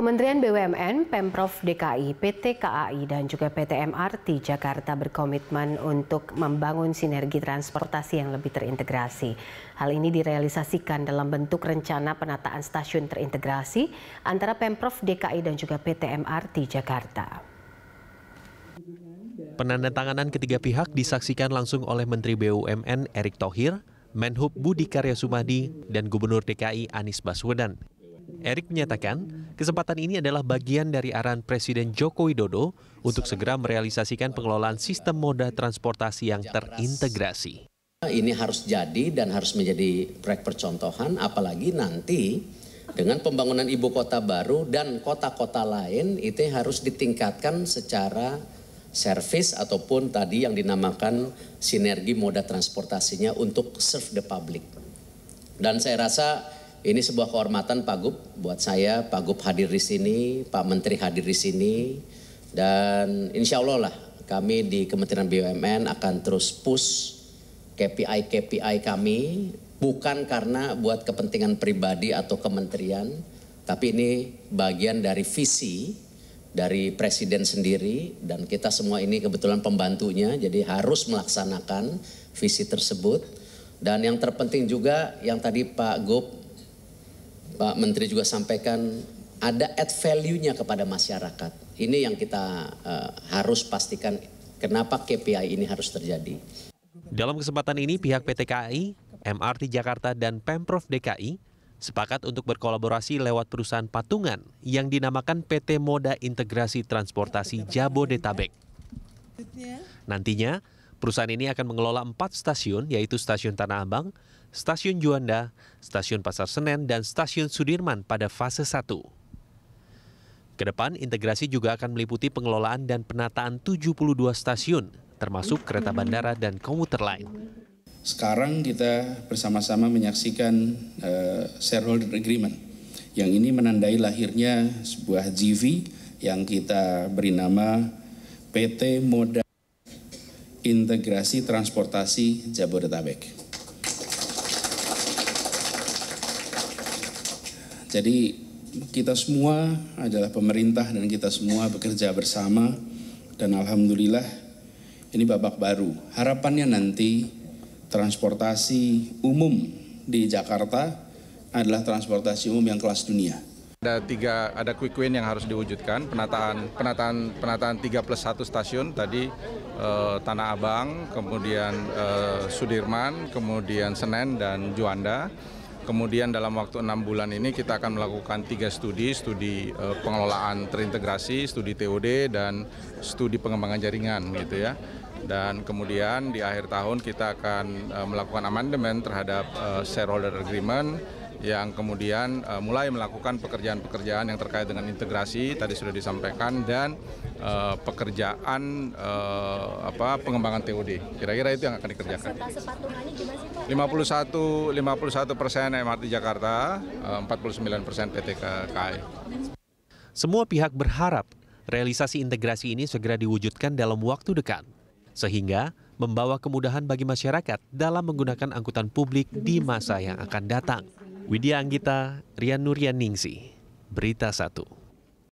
Kementerian BUMN, Pemprov DKI, PT KAI, dan juga PT MRT Jakarta berkomitmen untuk membangun sinergi transportasi yang lebih terintegrasi. Hal ini direalisasikan dalam bentuk rencana penataan stasiun terintegrasi antara Pemprov DKI dan juga PT MRT Jakarta. Penandatanganan ketiga pihak disaksikan langsung oleh Menteri BUMN Erick Thohir, Menhub Budi Karya Sumadi, dan Gubernur DKI Anies Baswedan. Erick menyatakan, kesempatan ini adalah bagian dari arahan Presiden Joko Widodo untuk segera merealisasikan pengelolaan sistem moda transportasi yang terintegrasi. Ini harus jadi dan harus menjadi proyek percontohan, apalagi nanti dengan pembangunan ibu kota baru dan kota-kota lain itu harus ditingkatkan secara service ataupun tadi yang dinamakan sinergi moda transportasinya untuk serve the public. Dan saya rasa ini sebuah kehormatan Pak Gub buat saya, Pak Gub hadir di sini, Pak Menteri hadir di sini, dan insya Allah lah kami di Kementerian BUMN akan terus push KPI-KPI kami, bukan karena buat kepentingan pribadi atau kementerian, tapi ini bagian dari visi dari Presiden sendiri, dan kita semua ini kebetulan pembantunya, jadi harus melaksanakan visi tersebut. Dan yang terpenting juga yang tadi Pak Gub Pak Menteri juga sampaikan ada add value-nya kepada masyarakat. Ini yang kita uh, harus pastikan kenapa KPI ini harus terjadi. Dalam kesempatan ini pihak PT KAI, MRT Jakarta dan Pemprov DKI sepakat untuk berkolaborasi lewat perusahaan patungan yang dinamakan PT Moda Integrasi Transportasi Jabodetabek. Nantinya, Perusahaan ini akan mengelola empat stasiun, yaitu Stasiun Tanah Abang, Stasiun Juanda, Stasiun Pasar Senen, dan Stasiun Sudirman pada fase 1. Kedepan, integrasi juga akan meliputi pengelolaan dan penataan 72 stasiun, termasuk kereta bandara dan komuter lain. Sekarang kita bersama-sama menyaksikan uh, shareholder agreement, yang ini menandai lahirnya sebuah GV yang kita beri nama PT Moda integrasi transportasi Jabodetabek. Jadi kita semua adalah pemerintah dan kita semua bekerja bersama dan alhamdulillah ini babak baru. Harapannya nanti transportasi umum di Jakarta adalah transportasi umum yang kelas dunia. Ada tiga, ada quick win yang harus diwujudkan, penataan penataan penataan tiga plus satu stasiun tadi eh, Tanah Abang, kemudian eh, Sudirman, kemudian Senen dan Juanda. Kemudian dalam waktu enam bulan ini kita akan melakukan tiga studi, studi eh, pengelolaan terintegrasi, studi TOD, dan studi pengembangan jaringan gitu ya. Dan kemudian di akhir tahun kita akan eh, melakukan amandemen terhadap eh, shareholder agreement, yang kemudian uh, mulai melakukan pekerjaan-pekerjaan yang terkait dengan integrasi tadi sudah disampaikan dan uh, pekerjaan uh, apa pengembangan TOD. Kira-kira itu yang akan dikerjakan. 51 51 persen MRT Jakarta, 49 persen PT KAI. E. Semua pihak berharap realisasi integrasi ini segera diwujudkan dalam waktu dekat, sehingga membawa kemudahan bagi masyarakat dalam menggunakan angkutan publik di masa yang akan datang. Widya Anggita, Rian Nurian Ningsi, Berita Satu.